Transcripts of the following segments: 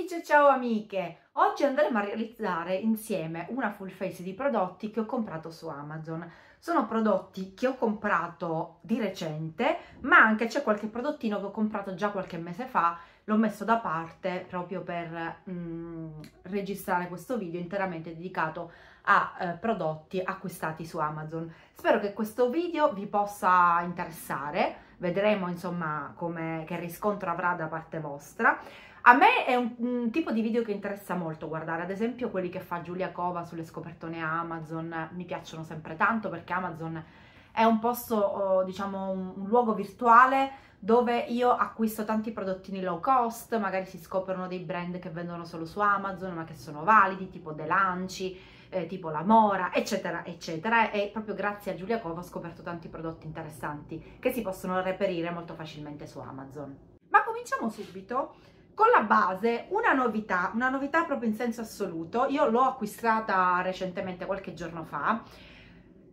amici, ciao amiche! Oggi andremo a realizzare insieme una full face di prodotti che ho comprato su Amazon. Sono prodotti che ho comprato di recente, ma anche c'è qualche prodottino che ho comprato già qualche mese fa, l'ho messo da parte proprio per mm, registrare questo video interamente dedicato a eh, prodotti acquistati su Amazon. Spero che questo video vi possa interessare, vedremo insomma come, che riscontro avrà da parte vostra. A me è un, un, tipo di video che interessa molto guardare, ad esempio quelli che fa Giulia Cova sulle scopertone Amazon, mi piacciono sempre tanto perché Amazon è un posto, oh, diciamo, un, un luogo virtuale dove io acquisto tanti prodottini low cost, magari si scoprono dei brand che vendono solo su Amazon ma che sono validi, tipo Delanci, eh, tipo La Mora, eccetera, eccetera. E proprio grazie a Giulia Cova ho scoperto tanti prodotti interessanti che si possono reperire molto facilmente su Amazon. Ma cominciamo subito con la base una novità, una novità proprio in senso assoluto, io l'ho acquistata recentemente qualche giorno fa,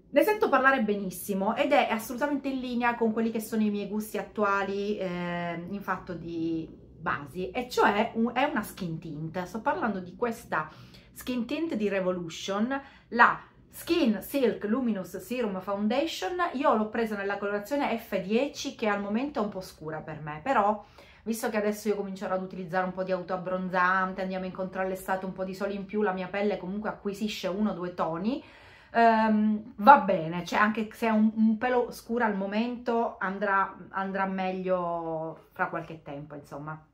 ne sento parlare benissimo ed è assolutamente in linea con quelli che sono i miei gusti attuali eh, in fatto di basi, e cioè un, è una skin tint, sto parlando di questa skin tint di Revolution, la Skin Silk Luminous Serum Foundation, io l'ho presa nella colorazione F10 che al momento è un po' scura per me, però visto che adesso io comincerò ad utilizzare un po' di autoabbronzante, andiamo incontro all'estate, un po' di sole in più, la mia pelle comunque acquisisce uno o due toni, Um, va bene, cioè anche se è un, un pelo scuro al momento andrà, andrà, meglio fra qualche tempo, insomma.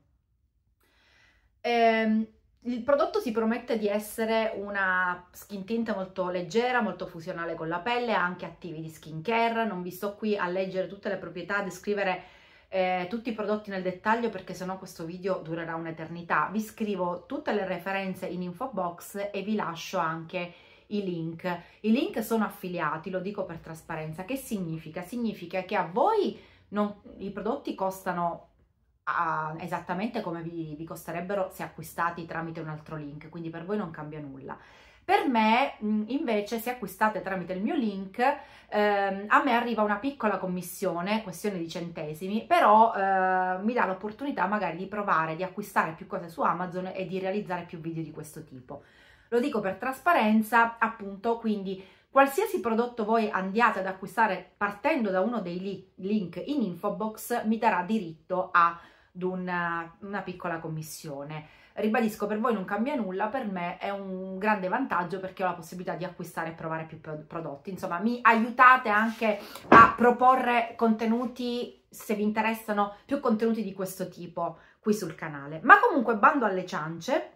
Um, il prodotto si promette di essere una skin tint molto leggera, molto fusionale con la pelle, ha anche attivi di skin care, non vi sto qui a leggere tutte le proprietà, a descrivere eh, tutti i prodotti nel dettaglio perché sennò questo video durerà un'eternità. Vi scrivo tutte le referenze in info box e vi lascio anche i link. I link sono affiliati, lo dico per trasparenza. Che significa? Significa che a voi non, i prodotti costano a, esattamente come vi, vi costerebbero se acquistati tramite un altro link, quindi per voi non cambia nulla. Per me mm, invece se acquistate tramite il mio link ehm, a me arriva una piccola commissione, questione di centesimi, però eh, mi dà l'opportunità magari di provare, di acquistare più cose su Amazon e di realizzare più video di questo tipo. Lo dico per trasparenza, appunto, quindi Qualsiasi prodotto voi andiate ad acquistare partendo da uno dei link in infobox mi darà diritto ad una, una piccola commissione. Ribadisco, per voi non cambia nulla, per me è un grande vantaggio perché ho la possibilità di acquistare e provare più prodotti. Insomma, mi aiutate anche a proporre contenuti, se vi interessano, più contenuti di questo tipo qui sul canale. Ma comunque, bando alle ciance,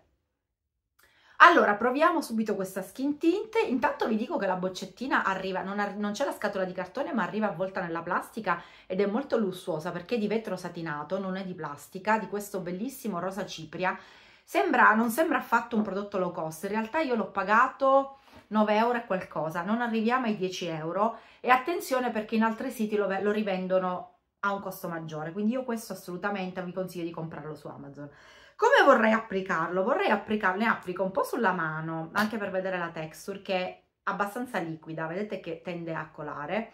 allora, proviamo subito questa skin tint. Intanto vi dico che la boccettina arriva, non, non c'è la scatola di cartone, ma arriva avvolta nella plastica ed è molto lussuosa perché è di vetro satinato, non è di plastica, di questo bellissimo rosa cipria Sembra, non sembra affatto un prodotto low cost, in realtà io l'ho pagato 9 euro e qualcosa, non arriviamo ai 10 euro e attenzione perché in altri siti lo, lo rivendono a un costo maggiore, quindi io questo assolutamente vi consiglio di comprarlo su Amazon. Come vorrei applicarlo? Vorrei applicarlo, ne applico un po' sulla mano, anche per vedere la texture che è abbastanza liquida, vedete che tende a colare.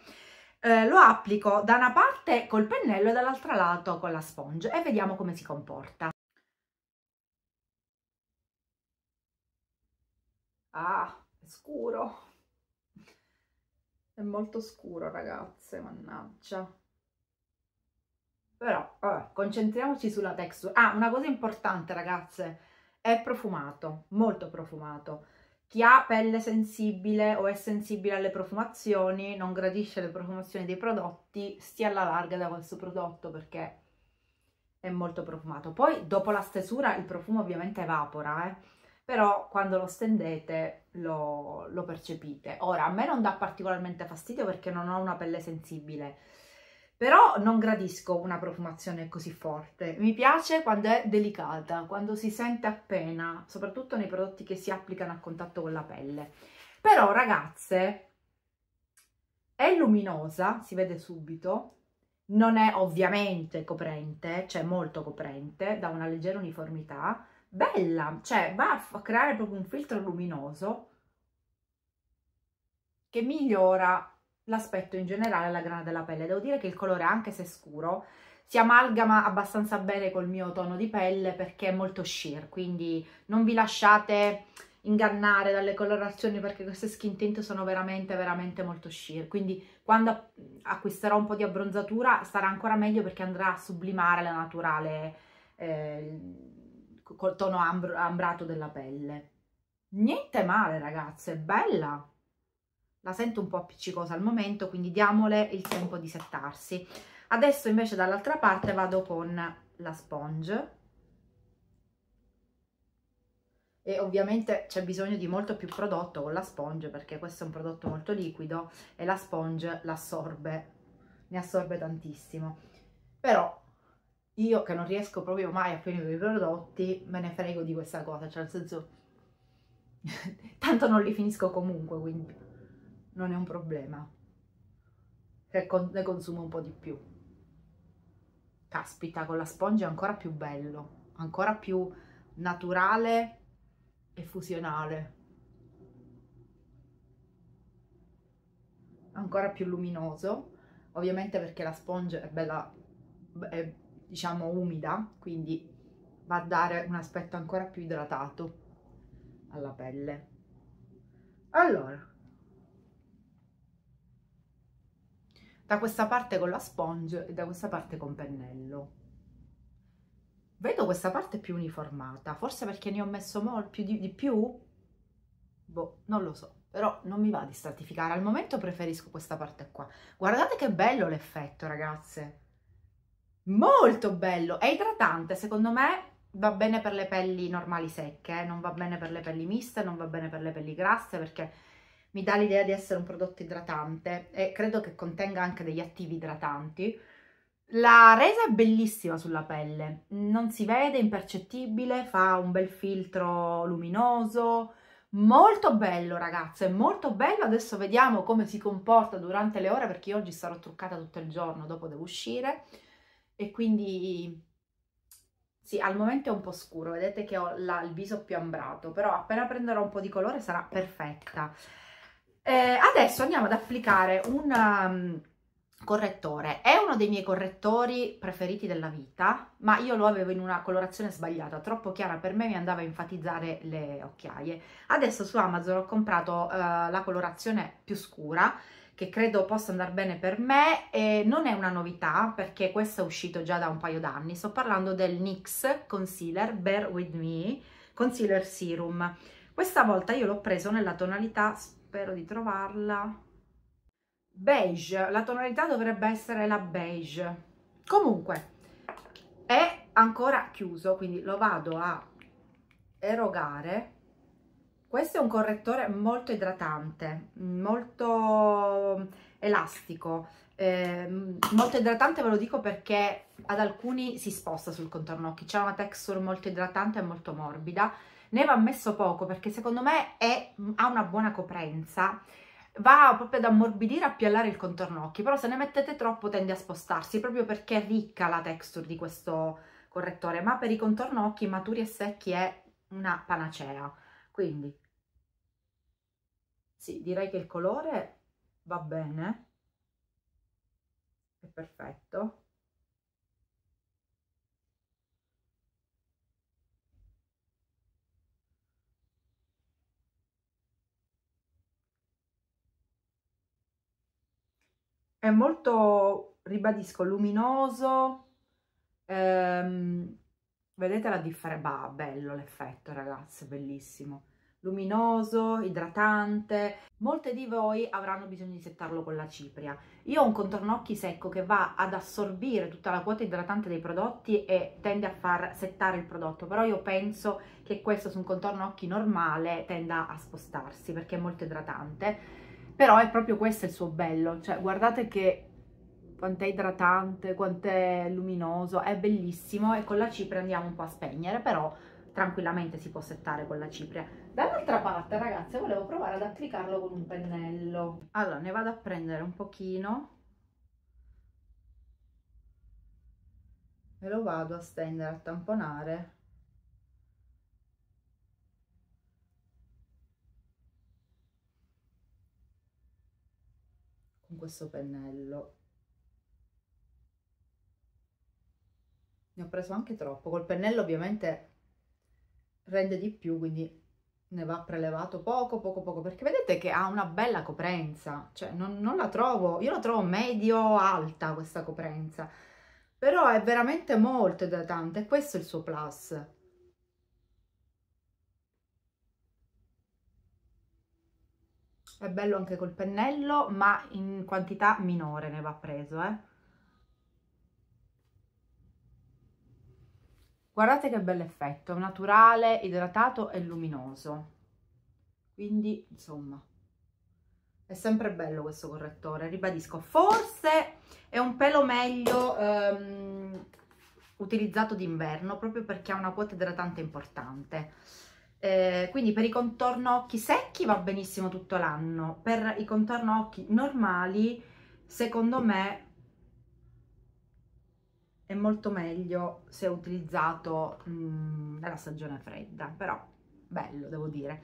Eh, lo applico da una parte col pennello e dall'altra lato con la sponge e vediamo come si comporta. Ah, è scuro. È molto scuro, ragazze, mannaggia. Però, vabbè, concentriamoci sulla texture. Ah, una cosa importante, ragazze, è profumato, molto profumato. Chi ha pelle sensibile o è sensibile alle profumazioni, non gradisce le profumazioni dei prodotti, stia alla larga da questo prodotto perché è molto profumato. Poi, dopo la stesura, il profumo ovviamente evapora, eh però quando lo stendete lo, lo percepite. Ora, a me non dà particolarmente fastidio perché non ho una pelle sensibile, però non gradisco una profumazione così forte. Mi piace quando è delicata, quando si sente appena, soprattutto nei prodotti che si applicano a contatto con la pelle. Però, ragazze, è luminosa, si vede subito, non è ovviamente coprente, cioè molto coprente, dà una leggera uniformità, bella, cioè va a creare proprio un filtro luminoso che migliora l'aspetto in generale alla grana della pelle. Devo dire che il colore, anche se scuro, si amalgama abbastanza bene col mio tono di pelle perché è molto sheer, quindi non vi lasciate ingannare dalle colorazioni perché queste skin tint sono veramente veramente molto sheer quindi quando acquisterò un po' di abbronzatura sarà ancora meglio perché andrà a sublimare la naturale eh, col tono ambr ambrato della pelle. Niente male ragazze, bella! La sento un po' appiccicosa al momento, quindi diamole il tempo di settarsi. Adesso invece dall'altra parte vado con la sponge. E ovviamente c'è bisogno di molto più prodotto con la sponge perché questo è un prodotto molto liquido e la sponge l'assorbe, ne assorbe tantissimo. Però io che non riesco proprio mai a finire i prodotti, me ne frego di questa cosa, cioè nel senso, tanto non li finisco comunque, quindi non è un problema. Che con ne consumo un po' di più. Caspita, con la sponge è ancora più bello, ancora più naturale e fusionale. Ancora più luminoso, ovviamente perché la sponge è bella... È bella, diciamo umida, quindi va a dare un aspetto ancora più idratato alla pelle. Allora, da questa parte con la sponge e da questa parte con pennello. Vedo questa parte più uniformata, forse perché ne ho messo molto più di, di più? Boh, non lo so, però non mi va di stratificare, al momento preferisco questa parte qua. Guardate che bello l'effetto, ragazze! molto bello, è idratante, secondo me va bene per le pelli normali secche, eh. non va bene per le pelli miste, non va bene per le pelli grasse perché mi dà l'idea di essere un prodotto idratante e credo che contenga anche degli attivi idratanti. La resa è bellissima sulla pelle, non si vede, impercettibile, fa un bel filtro luminoso, molto bello è molto bello, adesso vediamo come si comporta durante le ore perché io oggi sarò truccata tutto il giorno, dopo devo uscire, e quindi sì, al momento è un po' scuro, vedete che ho la, il viso più ambrato, però appena prenderò un po' di colore sarà perfetta. Eh, adesso andiamo ad applicare un um, correttore, è uno dei miei correttori preferiti della vita, ma io lo avevo in una colorazione sbagliata, troppo chiara per me, mi andava a enfatizzare le occhiaie. Adesso su Amazon ho comprato uh, la colorazione più scura, che credo possa andare bene per me e non è una novità perché questo è uscito già da un paio d'anni, sto parlando del NYX Concealer Bear With Me Concealer Serum. Questa volta io l'ho preso nella tonalità, spero di trovarla, beige, la tonalità dovrebbe essere la beige. Comunque, è ancora chiuso, quindi lo vado a erogare questo è un correttore molto idratante, molto elastico, eh, molto idratante ve lo dico perché ad alcuni si sposta sul contorno occhi, c'è una texture molto idratante e molto morbida, ne va messo poco perché secondo me è, ha una buona coprenza, va proprio ad ammorbidire, e appiallare il contorno occhi, però se ne mettete troppo tende a spostarsi proprio perché è ricca la texture di questo correttore, ma per i contorno occhi maturi e secchi è una panacea, quindi sì, direi che il colore va bene, è perfetto. È molto, ribadisco, luminoso, ehm, vedete la differenza, bello l'effetto ragazzi, bellissimo luminoso, idratante. Molte di voi avranno bisogno di settarlo con la cipria. Io ho un contorno occhi secco che va ad assorbire tutta la quota idratante dei prodotti e tende a far settare il prodotto, però io penso che questo su un contorno occhi normale tenda a spostarsi perché è molto idratante. Però è proprio questo il suo bello, cioè guardate che quanto è idratante, quanto è luminoso, è bellissimo e con la cipria andiamo un po' a spegnere, però tranquillamente si può settare con la cipria. Dall'altra parte, ragazze, volevo provare ad applicarlo con un pennello. Allora, ne vado a prendere un pochino. E lo vado a stendere, a tamponare. Con questo pennello. Ne ho preso anche troppo. Col pennello ovviamente rende di più, quindi ne va prelevato poco, poco, poco, perché vedete che ha una bella coprenza, cioè non, non la trovo, io la trovo medio-alta questa coprenza, però è veramente molto idratante, e questo è il suo plus. È bello anche col pennello, ma in quantità minore ne va preso, eh. Guardate che bel effetto, naturale, idratato e luminoso. Quindi, insomma, è sempre bello questo correttore, ribadisco. Forse è un pelo meglio ehm, utilizzato d'inverno, proprio perché ha una quota idratante importante. Eh, quindi per i contorno occhi secchi va benissimo tutto l'anno, per i contorno occhi normali, secondo me, è molto meglio se utilizzato mh, nella stagione fredda, però bello devo dire.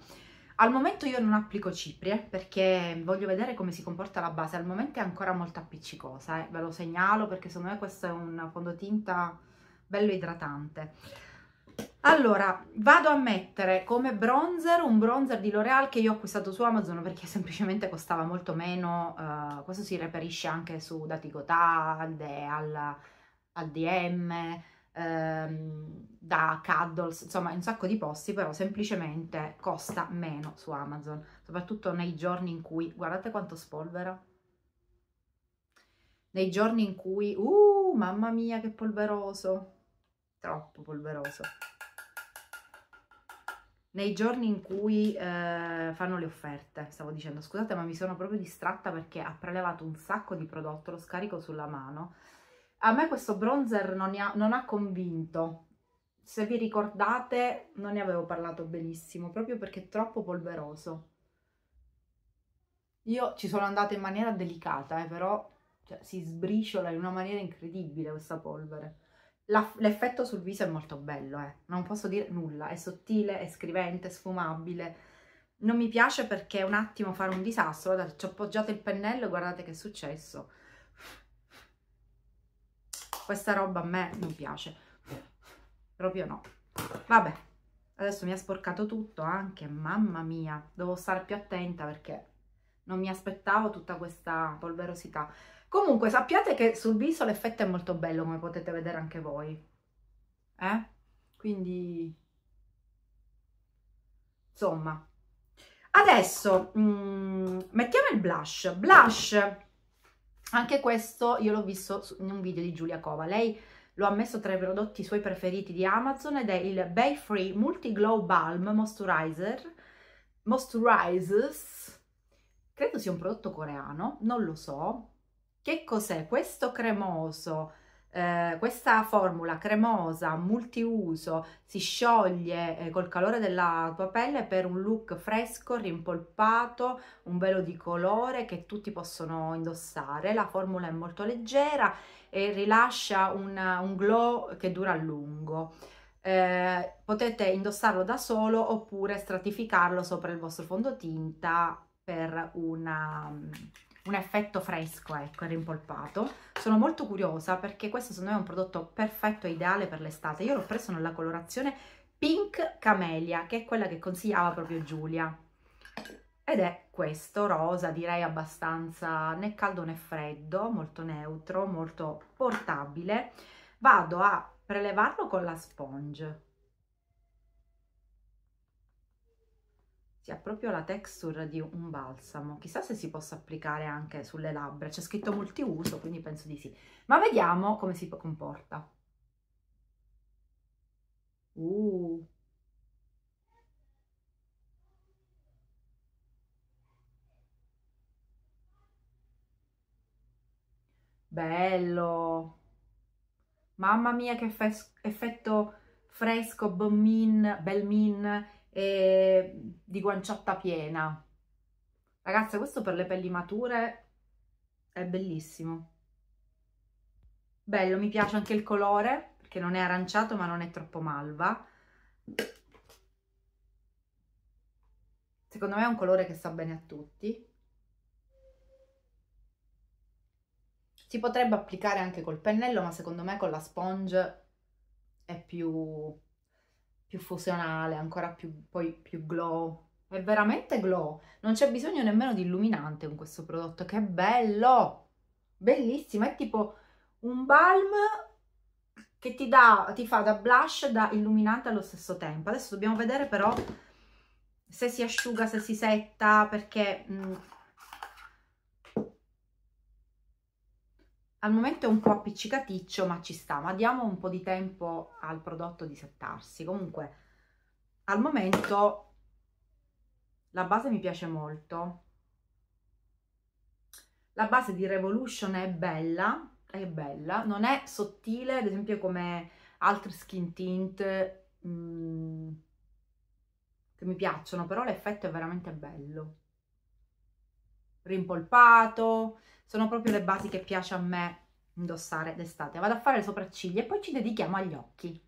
Al momento io non applico ciprie perché voglio vedere come si comporta la base, al momento è ancora molto appiccicosa, eh. ve lo segnalo perché secondo me questo è un fondotinta bello idratante. Allora, vado a mettere come bronzer un bronzer di L'Oreal che io ho acquistato su Amazon perché semplicemente costava molto meno, uh, questo si reperisce anche su Datigotà, Aldeal, ADM, ehm, da Cuddles, insomma un sacco di posti, però semplicemente costa meno su Amazon, soprattutto nei giorni in cui, guardate quanto spolvera, nei giorni in cui, uh, mamma mia che polveroso, troppo polveroso, nei giorni in cui eh, fanno le offerte, stavo dicendo, scusate ma mi sono proprio distratta perché ha prelevato un sacco di prodotto, lo scarico sulla mano, a me questo bronzer non ha, non ha convinto. Se vi ricordate non ne avevo parlato benissimo, proprio perché è troppo polveroso. Io ci sono andata in maniera delicata, eh, però cioè, si sbriciola in una maniera incredibile questa polvere. L'effetto sul viso è molto bello, eh. non posso dire nulla, è sottile, è scrivente, è sfumabile. Non mi piace perché un attimo fare un disastro, guardate, ci ho appoggiato il pennello e guardate che è successo questa roba a me non piace, proprio no. Vabbè, adesso mi ha sporcato tutto anche, mamma mia, devo stare più attenta perché non mi aspettavo tutta questa polverosità. Comunque sappiate che sul viso l'effetto è molto bello, come potete vedere anche voi. Eh? Quindi, insomma. Adesso mh, mm, mettiamo il blush. Blush anche questo io l'ho visto in un video di Giulia Cova. Lei lo ha messo tra i prodotti suoi preferiti di Amazon ed è il Bay Free Multi Glow Balm Moisturizer. Moisturizes. Credo sia un prodotto coreano, non lo so. Che cos'è questo cremoso? Eh, questa formula cremosa multiuso si scioglie eh, col calore della tua pelle per un look fresco, rimpolpato, un velo di colore che tutti possono indossare. La formula è molto leggera e rilascia un, un glow che dura a lungo. Eh, potete indossarlo da solo oppure stratificarlo sopra il vostro fondotinta per una un effetto fresco, ecco, rimpolpato. Sono molto curiosa perché questo secondo me è un prodotto perfetto e ideale per l'estate. Io l'ho preso nella colorazione Pink Camelia, che è quella che consigliava proprio Giulia. Ed è questo, rosa, direi abbastanza né caldo né freddo, molto neutro, molto portabile. Vado a prelevarlo con la sponge si ha proprio la texture di un balsamo. Chissà se si possa applicare anche sulle labbra. C'è scritto multiuso, quindi penso di sì. Ma vediamo come si comporta. Uh. Bello! Mamma mia che effetto fresco, bel belmin, e di guanciotta piena. Ragazze, questo per le pelli mature è bellissimo. Bello, mi piace anche il colore, perché non è aranciato ma non è troppo malva. Secondo me è un colore che sta bene a tutti. Si potrebbe applicare anche col pennello, ma secondo me con la sponge è più più fusionale, ancora più, poi più glow. È veramente glow. Non c'è bisogno nemmeno di illuminante con questo prodotto. Che bello! Bellissimo! È tipo un balm che ti, dà, ti fa da blush e da illuminante allo stesso tempo. Adesso dobbiamo vedere però se si asciuga, se si setta, perché... Mh, mm, al momento è un po' appiccicaticcio ma ci sta ma diamo un po' di tempo al prodotto di settarsi comunque al momento la base mi piace molto la base di Revolution è bella è bella non è sottile ad esempio come altri skin tint mm, che mi piacciono però l'effetto è veramente bello rimpolpato sono proprio le basi che piace a me indossare d'estate. Vado a fare le sopracciglia e poi ci dedichiamo agli occhi.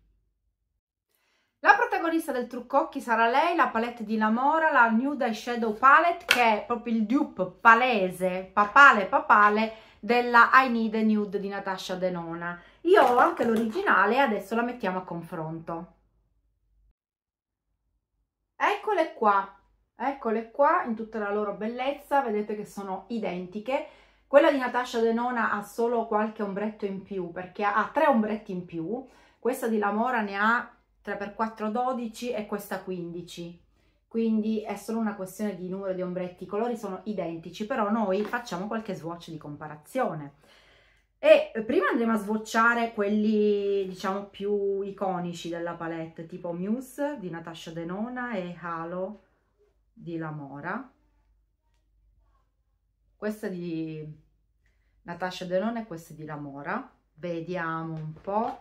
La protagonista del trucco occhi sarà lei, la palette di Lamora, la Nude Eyeshadow Palette, che è proprio il dupe palese, papale papale, della I Need a Nude di Natasha Denona. Io ho anche l'originale e adesso la mettiamo a confronto. Eccole qua, eccole qua in tutta la loro bellezza, vedete che sono identiche quella di Natasha Denona ha solo qualche ombretto in più, perché ha, tre ombretti in più, questa di Lamora ne ha 3x4 12 e questa 15 quindi è solo una questione di numero di ombretti i colori sono identici però noi facciamo qualche swatch di comparazione e prima andremo a swatchare quelli diciamo più iconici della palette tipo Muse di Natasha Denona e Halo di Lamora questa di Natascia Denone, questo è di Lamora. Vediamo un po'.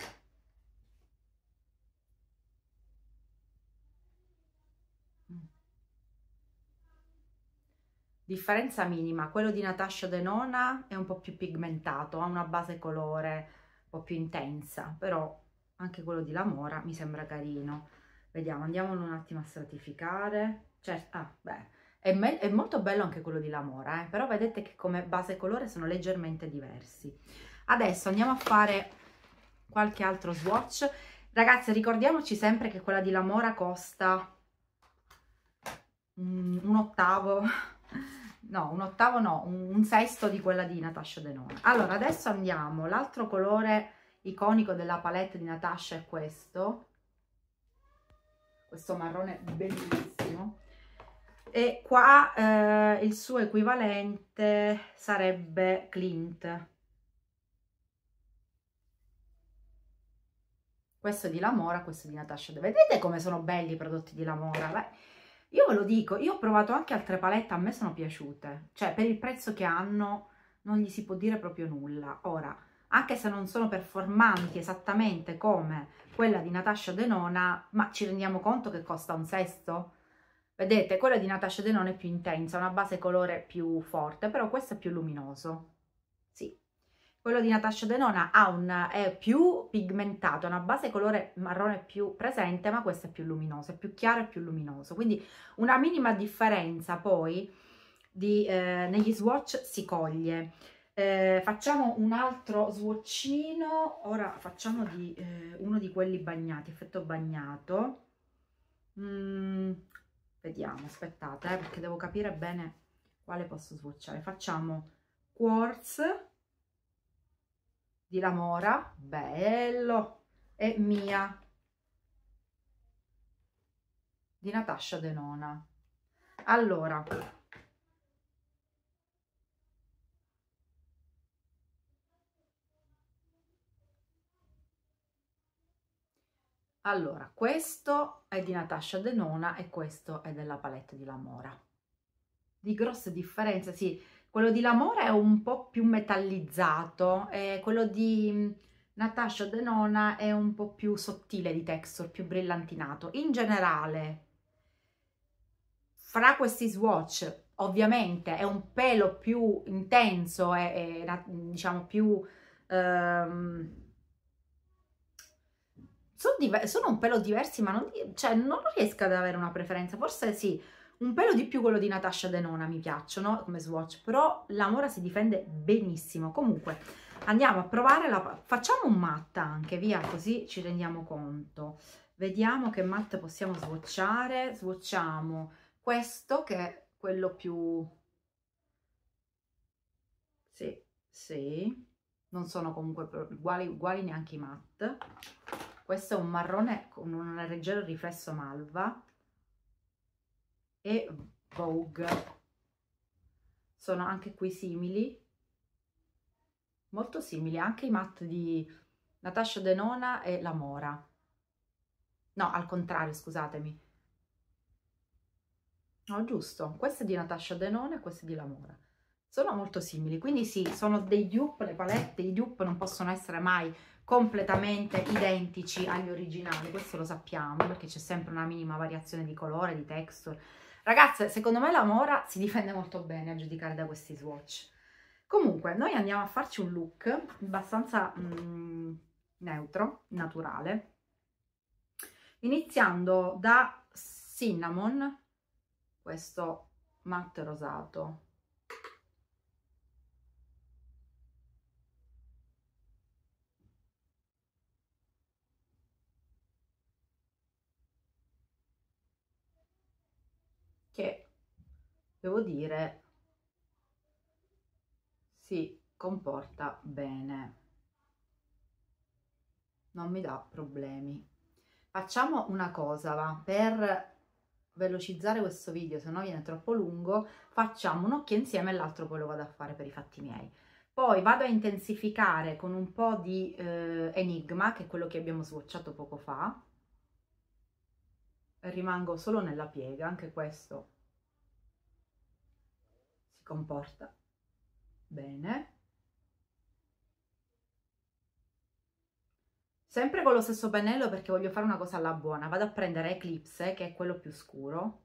Differenza minima, quello di Natasha Denona è un po' più pigmentato, ha una base colore un po' più intensa, però anche quello di Lamora mi sembra carino. Vediamo, andiamolo un attimo a stratificare. Certo, ah, beh, è, me- è molto bello anche quello di Lamora, eh? però vedete che come base e colore sono leggermente diversi. Adesso andiamo a fare qualche altro swatch. Ragazzi, ricordiamoci sempre che quella di Lamora costa un, mm, un ottavo, no, un ottavo no, un, un sesto di quella di Natasha Denona. Allora, adesso andiamo, l'altro colore iconico della palette di Natasha è questo, questo marrone bellissimo e qua eh, il suo equivalente sarebbe Clint. Questo è di Lamora, questo è di Natasha. Vedete come sono belli i prodotti di Lamora? Beh, io ve lo dico, io ho provato anche altre palette, a me sono piaciute. Cioè, per il prezzo che hanno non gli si può dire proprio nulla. Ora, anche se non sono performanti esattamente come quella di Natasha Denona, ma ci rendiamo conto che costa un sesto? Vedete, quella di Natasha Denone è più intensa, una base colore più forte, però questo è più luminoso. Sì. Quello di Natasha Denona un, è più pigmentato, una base colore marrone più presente, ma questo è più luminoso, è più chiaro e più luminoso. Quindi una minima differenza poi di, eh, negli swatch si coglie. Eh, facciamo un altro swatchino, ora facciamo di, eh, uno di quelli bagnati, effetto bagnato. Mm vediamo aspettate eh, perché devo capire bene quale posso sbocciare facciamo quartz di lamora bello e mia di Natascia Denona allora Allora, questo è di Natasha Denona e questo è della palette di Lamora. Di grosse differenze, sì. Quello di Lamora è un po' più metallizzato e quello di mm, Natasha Denona è un po' più sottile di texture, più brillantinato. In generale, fra questi swatch ovviamente è un pelo più intenso e, diciamo più ehm, sono, sono un pelo diversi, ma non, cioè, non riesco ad avere una preferenza. Forse sì, un pelo di più quello di Natasha Denona mi piacciono come swatch, però l'amora si difende benissimo. Comunque, andiamo a provare, la... facciamo un matte anche, via, così ci rendiamo conto. Vediamo che matte possiamo swatchare. Swatchiamo questo, che è quello più... Sì, sì. Non sono comunque uguali, uguali neanche i matte. Questo è un marrone con un leggero riflesso malva e Vogue. Sono anche qui simili, molto simili, anche i matte di Natasha Denona e La Mora. No, al contrario, scusatemi. No, giusto. questo è di Natasha Denona e questo è di La Mora. Sono molto simili, quindi sì, sono dei dupe le palette, i dupe non possono essere mai completamente identici agli originali, questo lo sappiamo perché c'è sempre una minima variazione di colore, di texture. Ragazze, secondo me la Mora si difende molto bene a giudicare da questi swatch. Comunque, noi andiamo a farci un look abbastanza mm, neutro, naturale, iniziando da Cinnamon, questo matte rosato devo dire si comporta bene non mi dà problemi facciamo una cosa va per velocizzare questo video se no viene troppo lungo facciamo un occhio insieme e l'altro poi lo vado a fare per i fatti miei poi vado a intensificare con un po' di eh, enigma, che è quello che abbiamo sbocciato poco fa. Rimango solo nella piega, anche questo si comporta bene. Sempre con lo stesso pennello perché voglio fare una cosa alla buona, vado a prendere Eclipse che è quello più scuro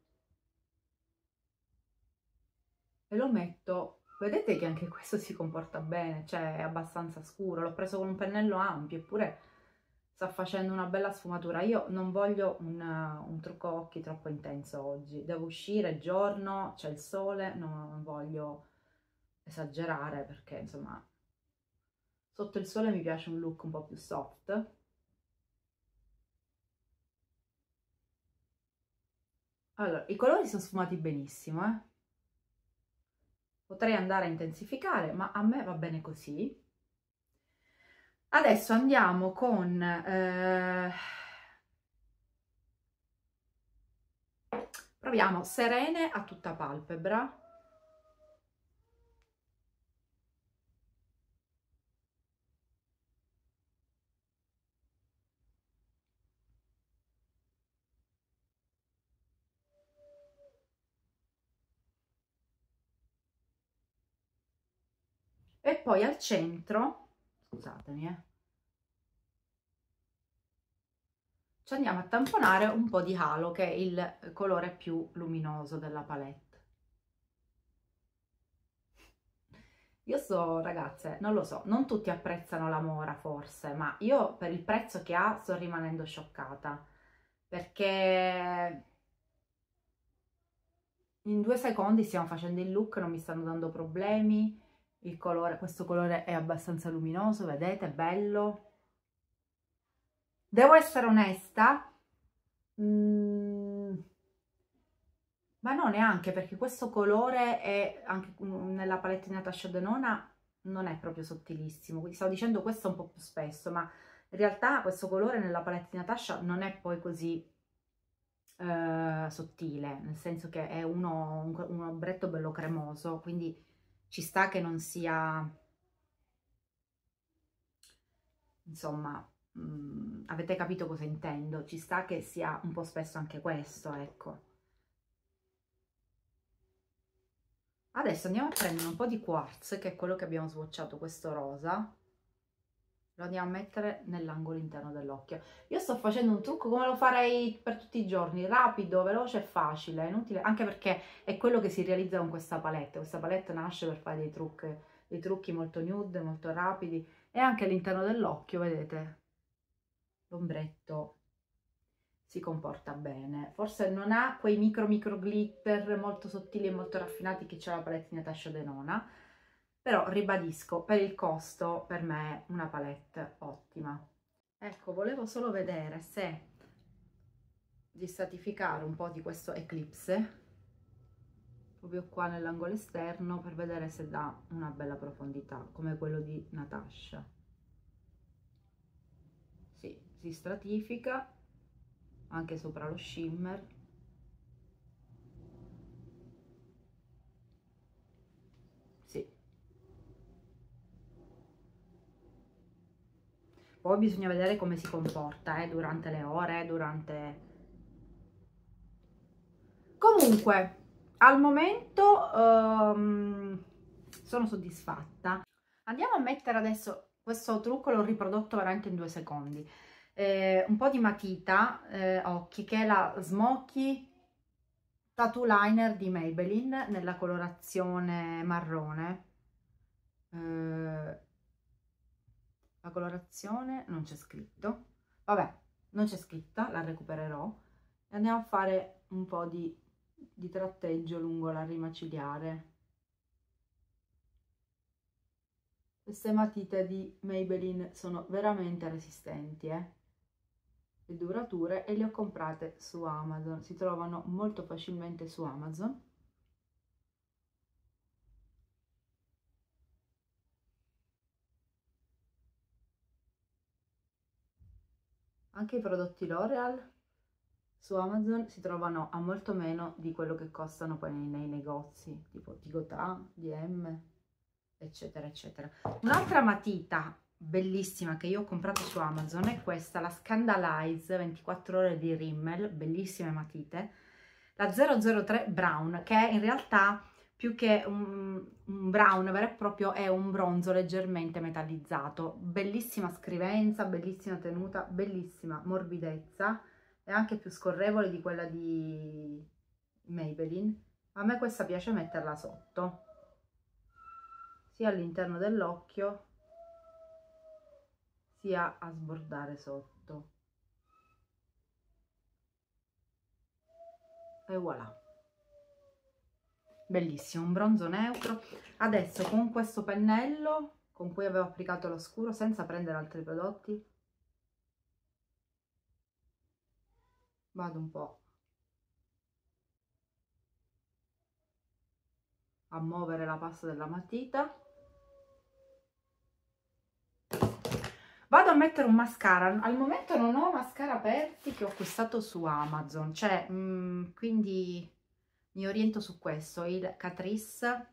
e lo metto, vedete che anche questo si comporta bene, cioè è abbastanza scuro, l'ho preso con un pennello ampio eppure sta facendo una bella sfumatura. Io non voglio un, un trucco occhi troppo intenso oggi. Devo uscire, è giorno, c'è il sole, non voglio esagerare perché insomma sotto il sole mi piace un look un po' più soft. Allora, i colori sono sfumati benissimo, eh? Potrei andare a intensificare, ma a me va bene così. Adesso andiamo con... Eh, proviamo serene a tutta palpebra. E poi al centro scusatemi eh. ci andiamo a tamponare un po' di halo che è il colore più luminoso della palette Io so, ragazze, non lo so, non tutti apprezzano la mora forse, ma io per il prezzo che ha sto rimanendo scioccata, perché in due secondi stiamo facendo il look, non mi stanno dando problemi, il colore, questo colore è abbastanza luminoso, vedete, bello. Devo essere onesta, mm, ma no, neanche perché questo colore è anche nella palette di Natasha Denona non è proprio sottilissimo, quindi stavo dicendo questo un po' più spesso, ma in realtà questo colore nella palette di Natasha non è poi così eh, sottile, nel senso che è uno, un, un ombretto bello cremoso, quindi ci sta che non sia, insomma, mh, mm, avete capito cosa intendo, ci sta che sia un po' spesso anche questo, ecco. Adesso andiamo a prendere un po' di quartz, che è quello che abbiamo sbocciato questo rosa lo andiamo a mettere nell'angolo interno dell'occhio. Io sto facendo un trucco come lo farei per tutti i giorni, rapido, veloce e facile, inutile, anche perché è quello che si realizza con questa palette. Questa palette nasce per fare dei trucchi, dei trucchi molto nude, molto rapidi e anche all'interno dell'occhio, vedete, l'ombretto si comporta bene. Forse non ha quei micro micro glitter molto sottili e molto raffinati che c'è la palette di Natasha Denona, però ribadisco, per il costo per me è una palette ottima. Ecco, volevo solo vedere se distatificare un po' di questo eclipse, proprio qua nell'angolo esterno, per vedere se dà una bella profondità, come quello di Natasha. Sì, si stratifica anche sopra lo shimmer poi bisogna vedere come si comporta eh, durante le ore, durante... Comunque, al momento um, sono soddisfatta. Andiamo a mettere adesso, questo trucco l'ho riprodotto veramente in due secondi, eh, un po' di matita, eh, occhi, che è la Smoky Tattoo Liner di Maybelline nella colorazione marrone. Eh, la colorazione non c'è scritto vabbè non c'è scritta la recupererò e andiamo a fare un po di, di tratteggio lungo la rima ciliare queste matite di Maybelline sono veramente resistenti eh? le durature e le ho comprate su Amazon si trovano molto facilmente su Amazon Anche i prodotti L'Oreal su Amazon si trovano a molto meno di quello che costano poi nei, nei negozi, tipo di DM, eccetera, eccetera. Un'altra matita bellissima che io ho comprato su Amazon è questa, la Scandalize 24 ore di Rimmel, bellissime matite, la 003 Brown, che in realtà più che un, un brown vero e proprio è un bronzo leggermente metallizzato, bellissima scrivenza, bellissima tenuta, bellissima morbidezza, è anche più scorrevole di quella di Maybelline, a me questa piace metterla sotto, sia all'interno dell'occhio sia a sbordare sotto. E voilà bellissimo, un bronzo neutro. Adesso con questo pennello con cui avevo applicato lo scuro senza prendere altri prodotti, vado un po' a muovere la pasta della matita. Vado a mettere un mascara, al momento non ho mascara aperti che ho acquistato su Amazon, cioè mh, mm, quindi mi oriento su questo, il Catrice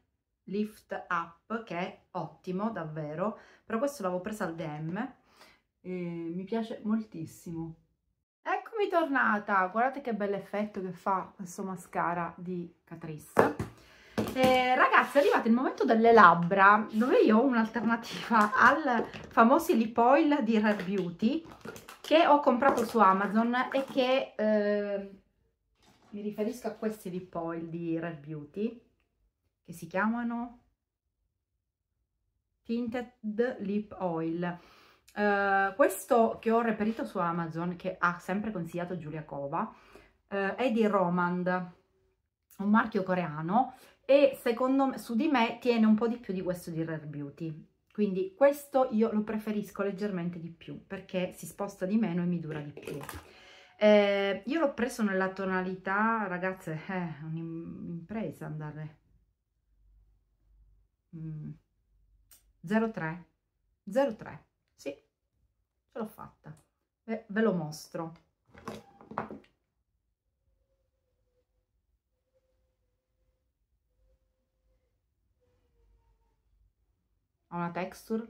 Lift Up, che è ottimo davvero, però questo l'avevo preso al DM e mi piace moltissimo. Eccomi tornata, guardate che bel effetto che fa questo mascara di Catrice. Eh, ragazzi è arrivato il momento delle labbra dove io ho un'alternativa al famoso lip oil di Rare Beauty che ho comprato su Amazon e che eh, mi riferisco a questi lip oil di Rare Beauty che si chiamano Tinted Lip Oil uh, questo che ho reperito su Amazon che ha sempre consigliato Giulia Cova uh, è di Romand un marchio coreano e secondo me su di me tiene un po' di più di questo di Rare Beauty quindi questo io lo preferisco leggermente di più perché si sposta di meno e mi dura di più eh, io l'ho preso nella tonalità, ragazze, è eh, un'impresa andare. Mm. 03, 03, sì, ce l'ho fatta. Ve, ve lo mostro. Ha una texture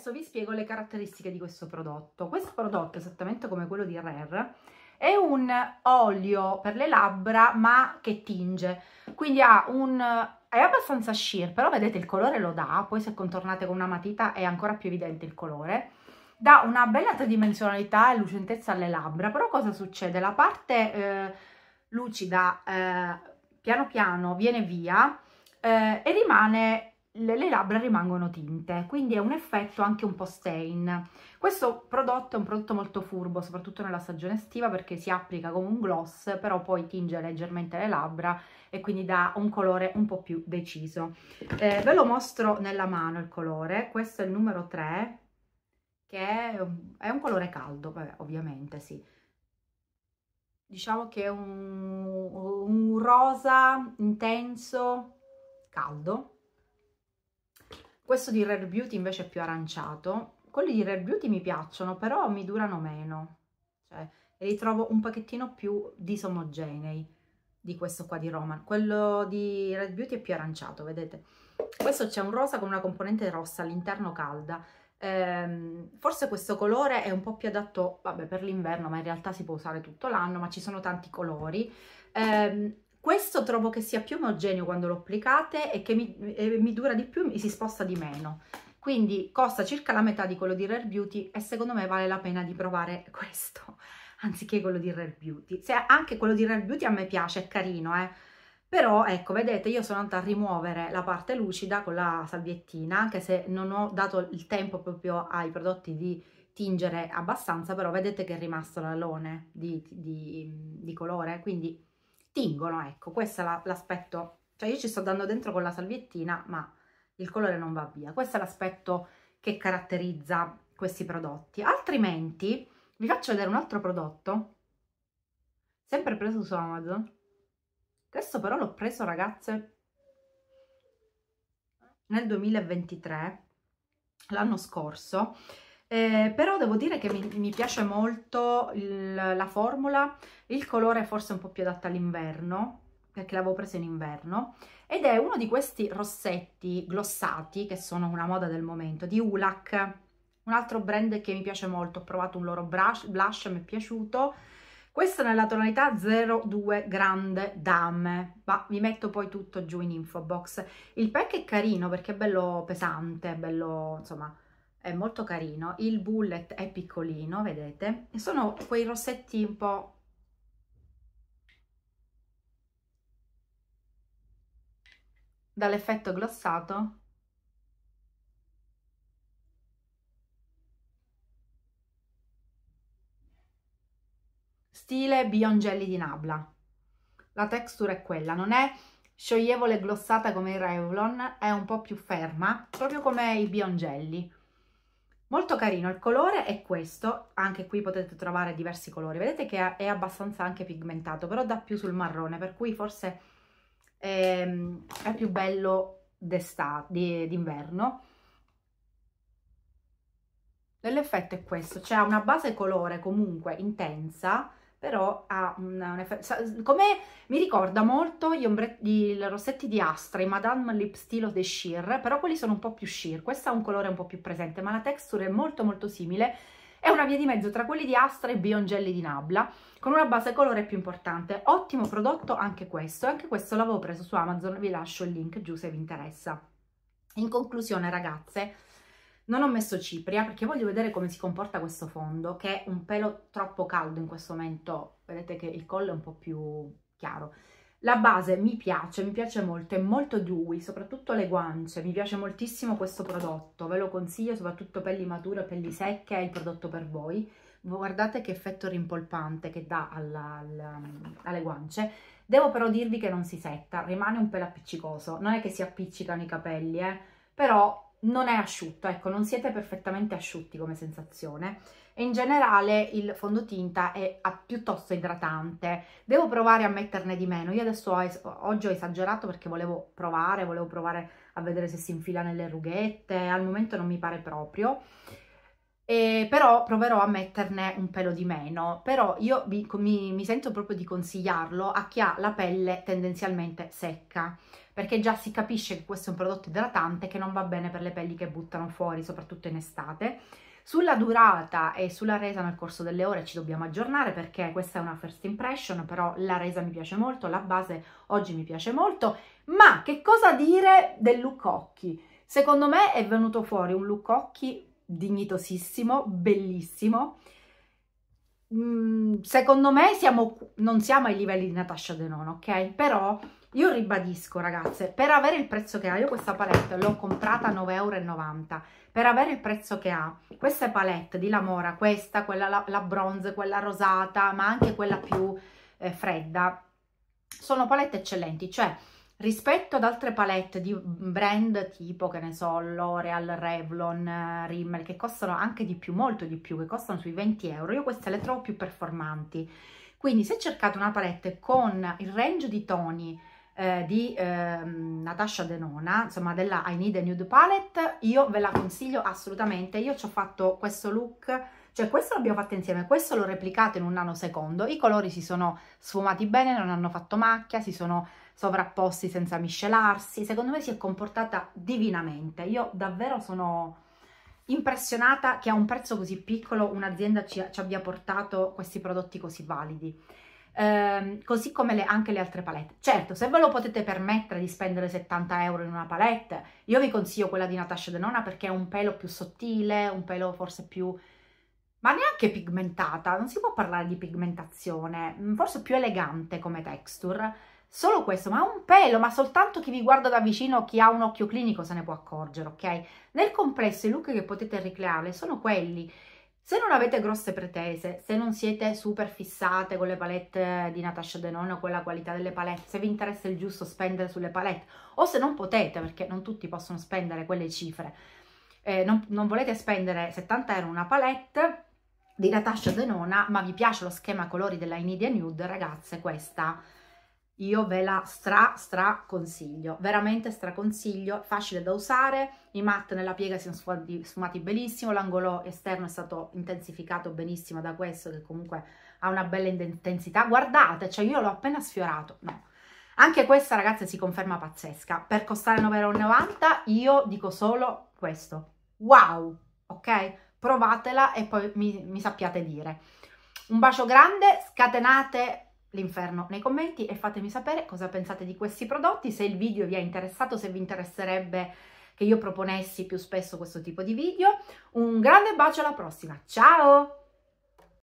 adesso vi spiego le caratteristiche di questo prodotto. Questo prodotto, esattamente come quello di Rare, è un olio per le labbra ma che tinge, quindi ha un... È abbastanza sheer, però vedete il colore lo dà, poi se contornate con una matita è ancora più evidente il colore dà una bella tridimensionalità e lucentezza alle labbra, però cosa succede? La parte eh, lucida eh, piano piano viene via eh, e rimane le, le labbra rimangono tinte, quindi è un effetto anche un po' stain. Questo prodotto è un prodotto molto furbo, soprattutto nella stagione estiva, perché si applica come un gloss, però poi tinge leggermente le labbra e quindi dà un colore un po' più deciso. Eh, ve lo mostro nella mano il colore, questo è il numero 3, che è un colore caldo, vabbè, ovviamente sì. Diciamo che è un, un rosa intenso caldo questo di Rare Beauty invece è più aranciato. Quelli di Rare Beauty mi piacciono, però mi durano meno. Cioè, li trovo un pochettino più disomogenei di questo qua di Roman. Quello di Red Beauty è più aranciato, vedete? Questo c'è un rosa con una componente rossa all'interno calda. Ehm, forse questo colore è un po' più adatto, vabbè, per l'inverno, ma in realtà si può usare tutto l'anno, ma ci sono tanti colori. Ehm, questo trovo che sia più omogeneo quando lo applicate e che mi, eh, mi dura di più, e si sposta di meno. Quindi costa circa la metà di quello di Rare Beauty e secondo me vale la pena di provare questo anziché quello di Rare Beauty. Se anche quello di Rare Beauty a me piace, è carino, eh. Però ecco, vedete, io sono andata a rimuovere la parte lucida con la salviettina, anche se non ho dato il tempo proprio ai prodotti di tingere abbastanza, però vedete che è rimasto l'alone di, di, di colore, quindi stingono, ecco, questo è l'aspetto, cioè io ci sto dando dentro con la salviettina, ma il colore non va via, questo è l'aspetto che caratterizza questi prodotti, altrimenti vi faccio vedere un altro prodotto, sempre preso su Amazon, questo però l'ho preso ragazze nel 2023, l'anno scorso, eh, però devo dire che mi, mi piace molto il, la formula, il colore è forse un po' più adatto all'inverno, perché l'avevo preso in inverno, ed è uno di questi rossetti glossati, che sono una moda del momento, di Ulac, un altro brand che mi piace molto, ho provato un loro brush, blush, mi è piaciuto, questo nella tonalità 02 Grande Dame, ma vi metto poi tutto giù in info box. Il pack è carino perché è bello pesante, bello, insomma, è molto carino, il bullet è piccolino, vedete, e sono quei rossetti un po' dall'effetto glossato. Stile Beyond Jelly di Nabla. La texture è quella, non è scioglievole e glossata come il Revlon, è un po' più ferma, proprio come i Beyond Jelly Molto carino, il colore è questo, anche qui potete trovare diversi colori, vedete che è abbastanza anche pigmentato, però dà più sul marrone, per cui forse è, ehm, è più bello d'inverno. L'effetto è questo, c'è cioè una base colore comunque intensa, però ha un, un come mi ricorda molto gli ombretti, i rossetti di Astra, i Madame Lip Stilo de Sheer, però quelli sono un po' più sheer, questo ha un colore un po' più presente, ma la texture è molto molto simile, è una via di mezzo tra quelli di Astra e Beyond Jelly di Nabla, con una base colore più importante, ottimo prodotto anche questo, anche questo l'avevo preso su Amazon, vi lascio il link giù se vi interessa. In conclusione ragazze, non ho messo Cipria perché voglio vedere come si comporta questo fondo, che è un pelo troppo caldo in questo momento. Vedete che il collo è un po' più chiaro. La base mi piace, mi piace molto, è molto dewy, soprattutto le guance, mi piace moltissimo questo prodotto, ve lo consiglio soprattutto pelli mature, pelli secche, è il prodotto per voi. Guardate che effetto rimpolpante che dà alla, alla, alle guance. Devo però dirvi che non si setta, rimane un pelo appiccicoso, non è che si appiccicano i capelli, eh? però non è asciutto, ecco, non siete perfettamente asciutti come sensazione e in generale il fondotinta è piuttosto idratante. Devo provare a metterne di meno, io adesso ho oggi ho esagerato perché volevo provare, volevo provare a vedere se si infila nelle rughette, al momento non mi pare proprio. E però proverò a metterne un pelo di meno, però io mi, mi, mi sento proprio di consigliarlo a chi ha la pelle tendenzialmente secca, perché già si capisce che questo è un prodotto idratante che non va bene per le pelli che buttano fuori, soprattutto in estate. Sulla durata e sulla resa nel corso delle ore ci dobbiamo aggiornare perché questa è una first impression, però la resa mi piace molto, la base oggi mi piace molto, ma che cosa dire del look occhi? Secondo me è venuto fuori un look occhi dignitosissimo, bellissimo. Mm, secondo me siamo, non siamo ai livelli di Natasha Denon, ok? Però io ribadisco ragazze, per avere il prezzo che ha, io questa palette l'ho comprata a 9,90 euro, per avere il prezzo che ha, queste palette di Lamora, questa, quella la, la bronze, quella rosata, ma anche quella più eh, fredda, sono palette eccellenti, cioè rispetto ad altre palette di brand tipo, che ne so, L'Oreal, Revlon, eh, Rimmel, che costano anche di più, molto di più, che costano sui 20 euro, io queste le trovo più performanti. Quindi se cercate una palette con il range di toni eh, di ehm, Natasha Denona, insomma della I Need a Nude Palette, io ve la consiglio assolutamente, io ci ho fatto questo look, cioè questo l'abbiamo fatto insieme, questo l'ho replicato in un nanosecondo, i colori si sono sfumati bene, non hanno fatto macchia, si sono sovrapposti senza miscelarsi, secondo me si è comportata divinamente, io davvero sono impressionata che a un prezzo così piccolo un'azienda ci, ci abbia portato questi prodotti così validi ehm, così come le, anche le altre palette. Certo, se ve lo potete permettere di spendere 70 euro in una palette, io vi consiglio quella di Natasha Denona perché è un pelo più sottile, un pelo forse più... ma neanche pigmentata, non si può parlare di pigmentazione, mm, forse più elegante come texture, solo questo, ma un pelo, ma soltanto chi vi guarda da vicino, chi ha un occhio clinico se ne può accorgere, ok? Nel complesso i look che potete ricreare sono quelli se non avete grosse pretese, se non siete super fissate con le palette di Natasha Denona, o con la qualità delle palette, se vi interessa il giusto spendere sulle palette, o se non potete, perché non tutti possono spendere quelle cifre, eh, non, non, volete spendere 70 euro una palette di Natasha Denona, ma vi piace lo schema colori della Inidia Nude, ragazze, questa io ve la stra stra consiglio, veramente stra consiglio, facile da usare, i matte nella piega si sono sfumati benissimo, l'angolo esterno è stato intensificato benissimo da questo che comunque ha una bella intensità, guardate, cioè io l'ho appena sfiorato, no. Anche questa ragazzi si conferma pazzesca, per costare 9,90€ io dico solo questo, wow, ok? Provatela e poi mi, mi sappiate dire. Un bacio grande, scatenate l'inferno nei commenti e fatemi sapere cosa pensate di questi prodotti, se il video vi è interessato, se vi interesserebbe che io proponessi più spesso questo tipo di video. Un grande bacio alla prossima, ciao!